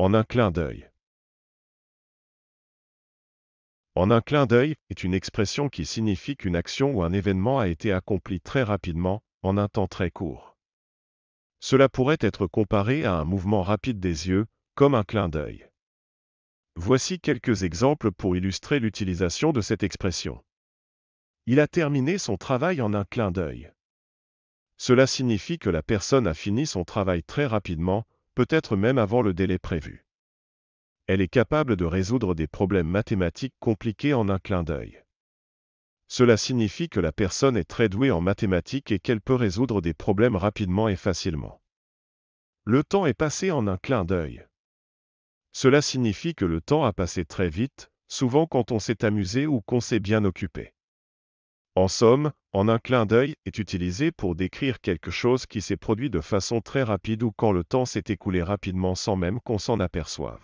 En un clin d'œil. En un clin d'œil est une expression qui signifie qu'une action ou un événement a été accompli très rapidement, en un temps très court. Cela pourrait être comparé à un mouvement rapide des yeux, comme un clin d'œil. Voici quelques exemples pour illustrer l'utilisation de cette expression. Il a terminé son travail en un clin d'œil. Cela signifie que la personne a fini son travail très rapidement, peut-être même avant le délai prévu. Elle est capable de résoudre des problèmes mathématiques compliqués en un clin d'œil. Cela signifie que la personne est très douée en mathématiques et qu'elle peut résoudre des problèmes rapidement et facilement. Le temps est passé en un clin d'œil. Cela signifie que le temps a passé très vite, souvent quand on s'est amusé ou qu'on s'est bien occupé. En somme, en un clin d'œil est utilisé pour décrire quelque chose qui s'est produit de façon très rapide ou quand le temps s'est écoulé rapidement sans même qu'on s'en aperçoive.